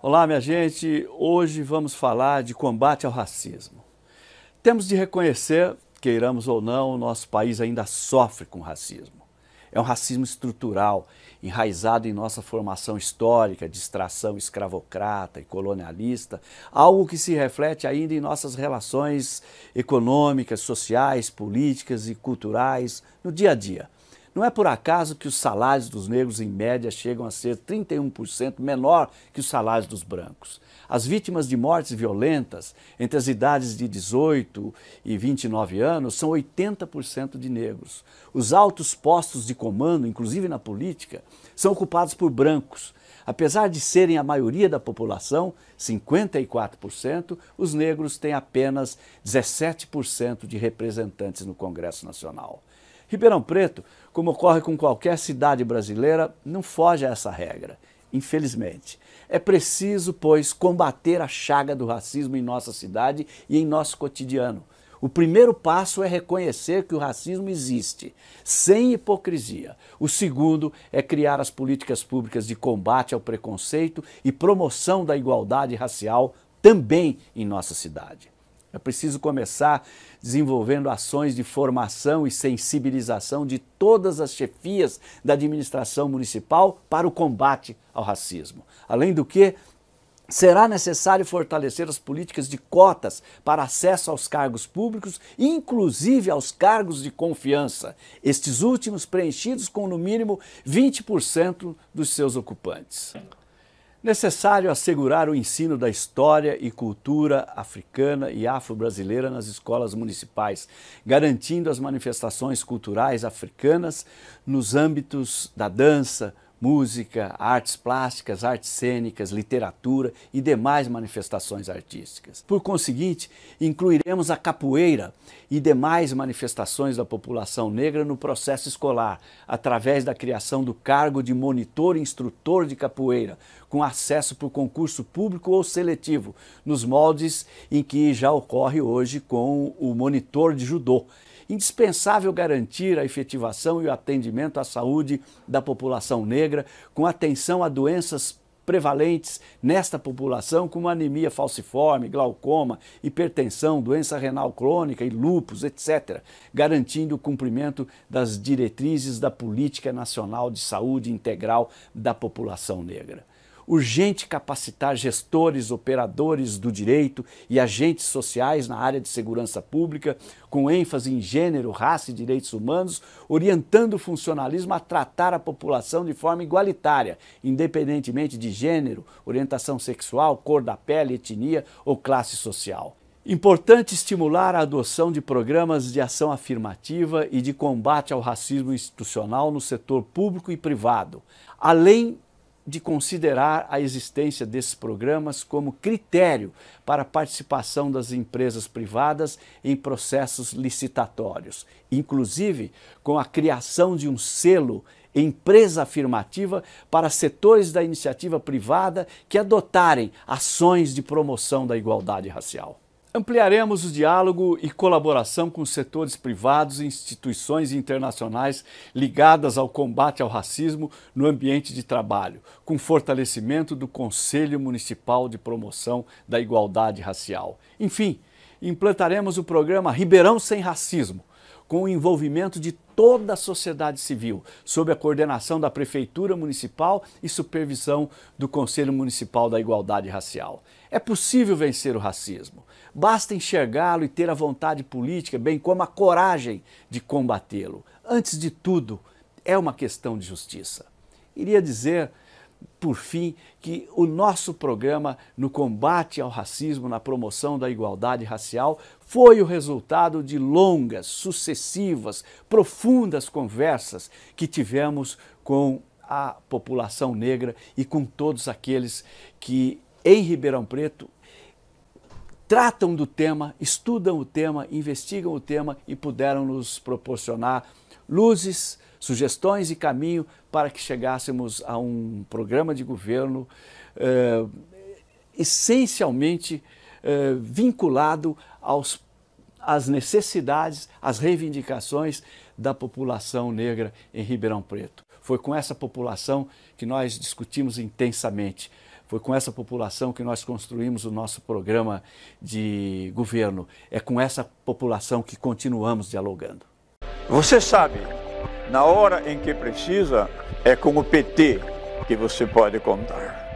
Olá, minha gente. Hoje vamos falar de combate ao racismo. Temos de reconhecer, queiramos ou não, o nosso país ainda sofre com racismo. É um racismo estrutural, enraizado em nossa formação histórica, de extração escravocrata e colonialista, algo que se reflete ainda em nossas relações econômicas, sociais, políticas e culturais no dia a dia. Não é por acaso que os salários dos negros, em média, chegam a ser 31% menor que os salários dos brancos. As vítimas de mortes violentas entre as idades de 18 e 29 anos são 80% de negros. Os altos postos de comando, inclusive na política, são ocupados por brancos. Apesar de serem a maioria da população, 54%, os negros têm apenas 17% de representantes no Congresso Nacional. Ribeirão Preto, como ocorre com qualquer cidade brasileira, não foge a essa regra, infelizmente. É preciso, pois, combater a chaga do racismo em nossa cidade e em nosso cotidiano. O primeiro passo é reconhecer que o racismo existe, sem hipocrisia. O segundo é criar as políticas públicas de combate ao preconceito e promoção da igualdade racial também em nossa cidade. É preciso começar desenvolvendo ações de formação e sensibilização de todas as chefias da administração municipal para o combate ao racismo. Além do que, Será necessário fortalecer as políticas de cotas para acesso aos cargos públicos, inclusive aos cargos de confiança, estes últimos preenchidos com no mínimo 20% dos seus ocupantes. Necessário assegurar o ensino da história e cultura africana e afro-brasileira nas escolas municipais, garantindo as manifestações culturais africanas nos âmbitos da dança, música, artes plásticas, artes cênicas, literatura e demais manifestações artísticas. Por conseguinte, incluiremos a capoeira e demais manifestações da população negra no processo escolar, através da criação do cargo de monitor e instrutor de capoeira, com acesso por concurso público ou seletivo, nos moldes em que já ocorre hoje com o monitor de judô indispensável garantir a efetivação e o atendimento à saúde da população negra, com atenção a doenças prevalentes nesta população, como anemia falciforme, glaucoma, hipertensão, doença renal crônica e lúpus, etc., garantindo o cumprimento das diretrizes da Política Nacional de Saúde Integral da População Negra urgente capacitar gestores, operadores do direito e agentes sociais na área de segurança pública, com ênfase em gênero, raça e direitos humanos, orientando o funcionalismo a tratar a população de forma igualitária, independentemente de gênero, orientação sexual, cor da pele, etnia ou classe social. Importante estimular a adoção de programas de ação afirmativa e de combate ao racismo institucional no setor público e privado, além de considerar a existência desses programas como critério para a participação das empresas privadas em processos licitatórios, inclusive com a criação de um selo empresa afirmativa para setores da iniciativa privada que adotarem ações de promoção da igualdade racial. Ampliaremos o diálogo e colaboração com setores privados e instituições internacionais ligadas ao combate ao racismo no ambiente de trabalho, com fortalecimento do Conselho Municipal de Promoção da Igualdade Racial. Enfim, implantaremos o programa Ribeirão Sem Racismo, com o envolvimento de toda a sociedade civil, sob a coordenação da Prefeitura Municipal e supervisão do Conselho Municipal da Igualdade Racial. É possível vencer o racismo, basta enxergá-lo e ter a vontade política, bem como a coragem de combatê-lo. Antes de tudo, é uma questão de justiça. Iria dizer por fim, que o nosso programa no combate ao racismo, na promoção da igualdade racial, foi o resultado de longas, sucessivas, profundas conversas que tivemos com a população negra e com todos aqueles que em Ribeirão Preto tratam do tema, estudam o tema, investigam o tema e puderam nos proporcionar luzes, sugestões e caminho para que chegássemos a um programa de governo eh, essencialmente eh, vinculado aos, às necessidades, às reivindicações da população negra em Ribeirão Preto. Foi com essa população que nós discutimos intensamente. Foi com essa população que nós construímos o nosso programa de governo. É com essa população que continuamos dialogando. Você sabe, na hora em que precisa, é com o PT que você pode contar.